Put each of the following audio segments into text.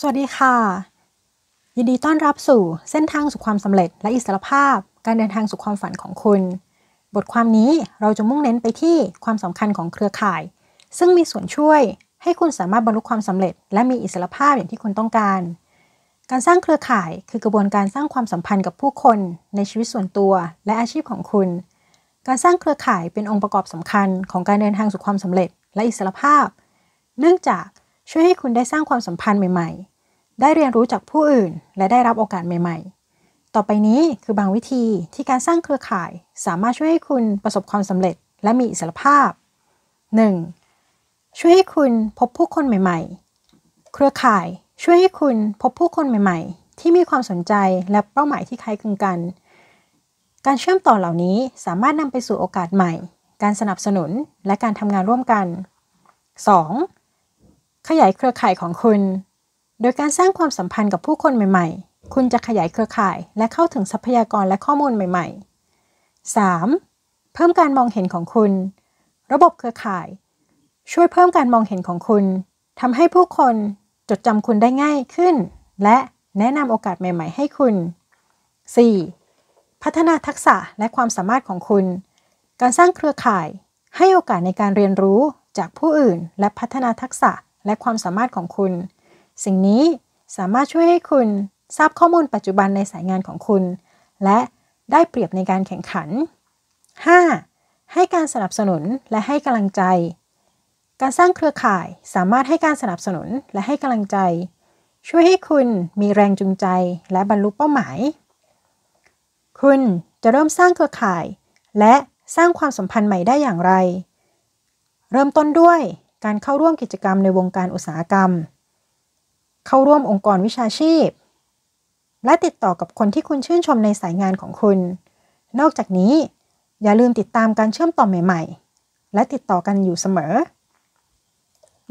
สวัสดีค่ะ ยินดีต้อนรับสู่เส้นทางสู่ความสำเร็จ และอิสรภาพ การเดินทางสู่ความฝันของคุณ บทความนี้เราจะมุ่งเน้นไปที่ความสำคัญของเครือข่าย ซึ่งมีส่วนช่วยให้คุณสามารถบรรลุความสำเร็จ และมีอิสรภาพอย่างที่คุณต้องการ การสร้างเครือข่ายคือกระบวนการสร้างความสัมพันธ์กับผู้คน ในชีวิตส่วนตัวและอาชีพของคุณ การสร้างเครือข่ายเป็นองค์ประกอบสำคัญของการเดินทางสู่ความสำเร็จ และอิสรภาพ เนื่องจากช่วยให้คุณได้สร้างความสัมพันธ์ใหม่ ๆ ได้เรียนรู้จากผู้อื่นและได้รับโอกาสใหม่ ๆ ต่อไปนี้คือบางวิธีที่การสร้างเครือข่าย สามารถช่วยให้คุณประสบความสำเร็จ และมีอิสรภาพ 1. ช่วยให้คุณพบผู้คนใหม่ ๆ เครือข่ายช่วยให้คุณพบผู้คนใหม่ๆ ที่มีความสนใจและเป้าหมายที่คล้ายคลึงกัน การเชื่อมต่อเหล่านี้สามารถนำไปสู่โอกาสใหม่ การสนับสนุนและการทำงานร่วมกัน 2. ขยายเครือข่ายของคุณ โดยการสร้างความสัมพันธ์กับผู้คนใหม่ๆ คุณจะขยายเครือข่ายและเข้าถึงทรัพยากรและข้อมูลใหม่ ๆ 3. เพิ่มการมองเห็นของคุณ ระบบเครือข่าย ช่วยเพิ่มการมองเห็นของคุณ ทำให้ผู้คนจดจำคุณได้ง่ายขึ้น และแนะนำโอกาสใหม่ๆให้คุณ 4. พัฒนาทักษะและความสามารถของคุณ การสร้างเครือข่ายให้โอกาสในการเรียนรู้จากผู้อื่น และพัฒนาทักษะและความสามารถของคุณ สิ่งนี้สามารถช่วยให้คุณทราบข้อมูลปัจจุบันในสายงานของคุณ และได้เปรียบในการแข่งขัน 5. ให้การสนับสนุนและให้กำลังใจ การสร้างเครือข่ายสามารถให้การสนับสนุนและให้กำลังใจ ช่วยให้คุณมีแรงจูงใจและบรรลุเป้าหมาย คุณจะเริ่มสร้างเครือข่าย และสร้างความสัมพันธ์ใหม่ได้อย่างไร เริ่มต้นด้วยการเข้าร่วมกิจกรรมในวงการอุตสาหกรรม เข้าร่วมองค์กรวิชาชีพ และติดต่อกับคนที่คุณชื่นชมในสายงานของคุณ นอกจากนี้อย่าลืมติดตามการเชื่อมต่อใหม่ ๆ และติดต่อกันอยู่เสมอ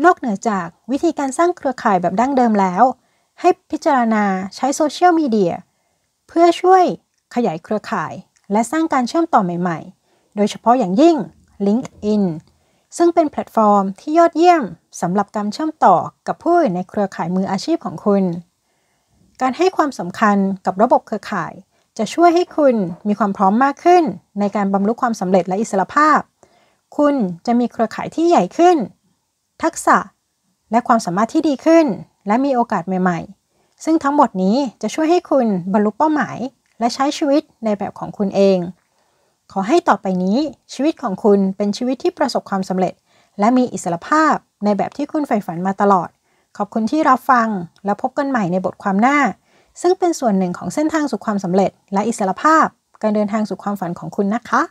นอกเหนือจากวิธีการสร้างเครือข่ายแบบดั้งเดิมแล้ว ให้พิจารณาใช้โซเชียลมีเดียเพื่อช่วยขยายเครือข่ายและสร้างการเชื่อมต่อใหม่ ๆ โดยเฉพาะอย่างยิ่ง LinkedIn ซึ่งเป็นแพลตฟอร์มที่ยอดเยี่ยมสำหรับการเชื่อมต่อกับผู้ในเครือข่ายมืออาชีพของคุณ การให้ความสำคัญกับระบบเครือข่าย จะช่วยให้คุณมีความพร้อมมากขึ้น ในการบำรุงความสำเร็จและอิสรภาพ คุณจะมีเครือข่ายที่ใหญ่ขึ้น ทักษะและความสามารถที่ดีขึ้น และมีโอกาสใหม่ๆ ซึ่งทั้งหมดนี้จะช่วยให้คุณบรรลุเป้าหมายและใช้ชีวิตในแบบของคุณเองขอให้ต่อไปนี้ ชีวิตของคุณเป็นชีวิตที่ประสบความสำเร็จ และมีอิสรภาพในแบบที่คุณใฝ่ฝันมาตลอด ขอบคุณที่รับฟังและพบกันใหม่ในบทความหน้า ซึ่งเป็นส่วนหนึ่งของเส้นทางสู่ความสำเร็จ และอิสรภาพการเดินทางสู่ความฝันของคุณนะคะ